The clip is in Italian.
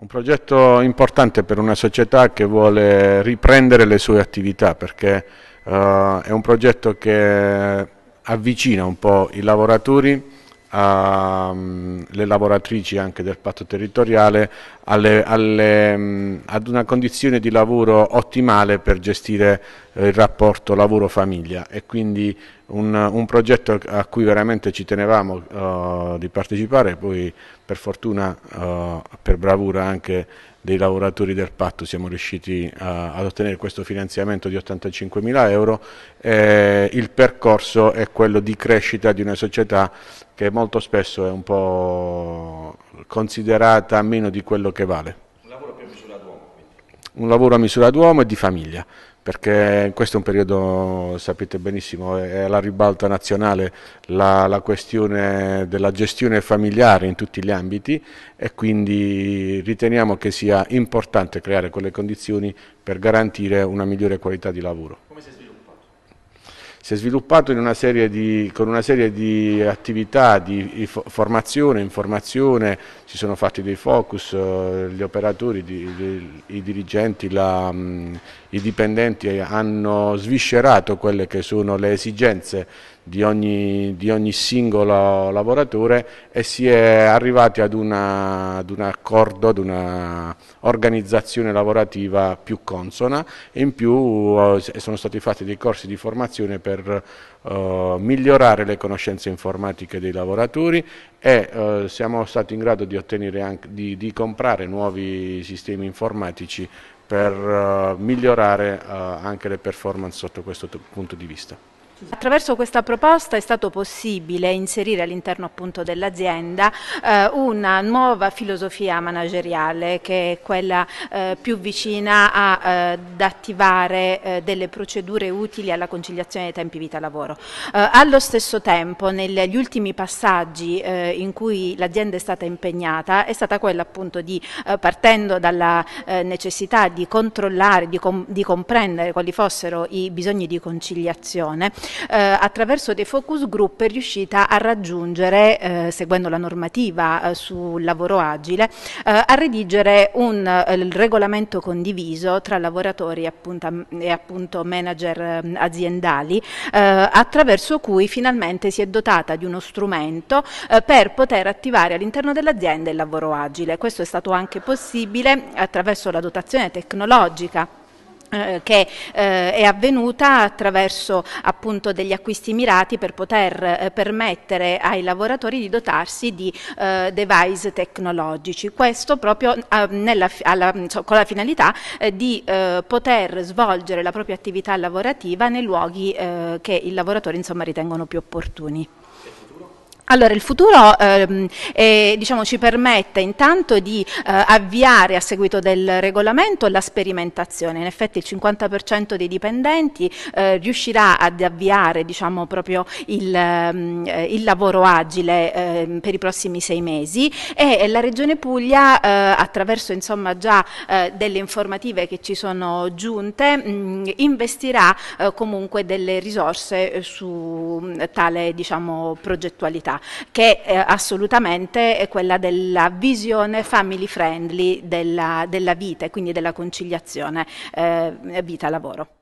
Un progetto importante per una società che vuole riprendere le sue attività perché uh, è un progetto che avvicina un po' i lavoratori ehm, le lavoratrici anche del patto territoriale alle, alle, mm, ad una condizione di lavoro ottimale per gestire eh, il rapporto lavoro-famiglia e quindi un, un, progetto a cui veramente ci tenevamo uh, di partecipare, poi per fortuna, uh, per bravura anche dei lavoratori del patto siamo riusciti a, eh, ad ottenere questo finanziamento di 85 mila euro e il percorso è quello di crescita di una società che molto spesso è un po' considerata meno di quello che vale un lavoro a misura d'uomo e di famiglia, perché questo è un periodo, sapete benissimo, è la ribalta nazionale la, la, questione della gestione familiare in tutti gli ambiti e quindi riteniamo che sia importante creare quelle condizioni per garantire una migliore qualità di lavoro si è sviluppato una di, con una serie di attività di formazione, informazione, si sono fatti dei focus, eh, gli operatori, i dirigenti, la, mm, i dipendenti hanno sviscerato quelle che sono le esigenze di ogni, di ogni singolo lavoratore e si è arrivati ad, una, ad un accordo, ad un'organizzazione lavorativa più consona e in più eh, sono stati fatti dei corsi di formazione per per eh, migliorare le conoscenze informatiche dei lavoratori e eh, siamo stati in grado di, anche, di, di comprare nuovi sistemi informatici per eh, migliorare eh, anche le performance sotto questo punto di vista. Attraverso questa proposta è stato possibile inserire all'interno dell'azienda eh, una nuova filosofia manageriale che è quella eh, più vicina a, eh, ad attivare eh, delle procedure utili alla conciliazione dei tempi vita-lavoro. Eh, allo stesso tempo negli ultimi passaggi eh, in cui l'azienda è stata impegnata è stata quella appunto di partendo dalla necessità di controllare, di, com di comprendere quali fossero i bisogni di conciliazione eh, attraverso dei focus group è riuscita a raggiungere, eh, seguendo la normativa eh, sul lavoro agile, eh, a redigere un eh, regolamento condiviso tra lavoratori appunto, e appunto manager eh, aziendali, attraverso cui finalmente si è dotata di uno strumento per poter attivare all'interno dell'azienda il lavoro agile. Questo è stato anche possibile attraverso la dotazione tecnologica eh, che eh, è avvenuta attraverso appunto degli acquisti mirati per poter eh, permettere ai lavoratori di dotarsi di eh, device tecnologici. Questo proprio ehm, nella, alla, con la finalità eh, di poter svolgere la propria attività lavorativa nei luoghi che i lavoratori insomma, ritengono più opportuni. Allora, il futuro ehm, eh, diciamo, ci permette intanto di eh, avviare a seguito del regolamento la sperimentazione. In effetti il 50% dei dipendenti eh, riuscirà ad avviare diciamo, proprio il, ehm, eh, il, lavoro agile ehm, per i prossimi sei mesi e la Regione Puglia eh, attraverso insomma, già eh, delle informative che ci sono giunte mh, mm, investirà comunque delle risorse su mm, tale diciamo, progettualità che è eh, assolutamente è quella della visione family friendly della, della vita e quindi della conciliazione eh, vita-lavoro.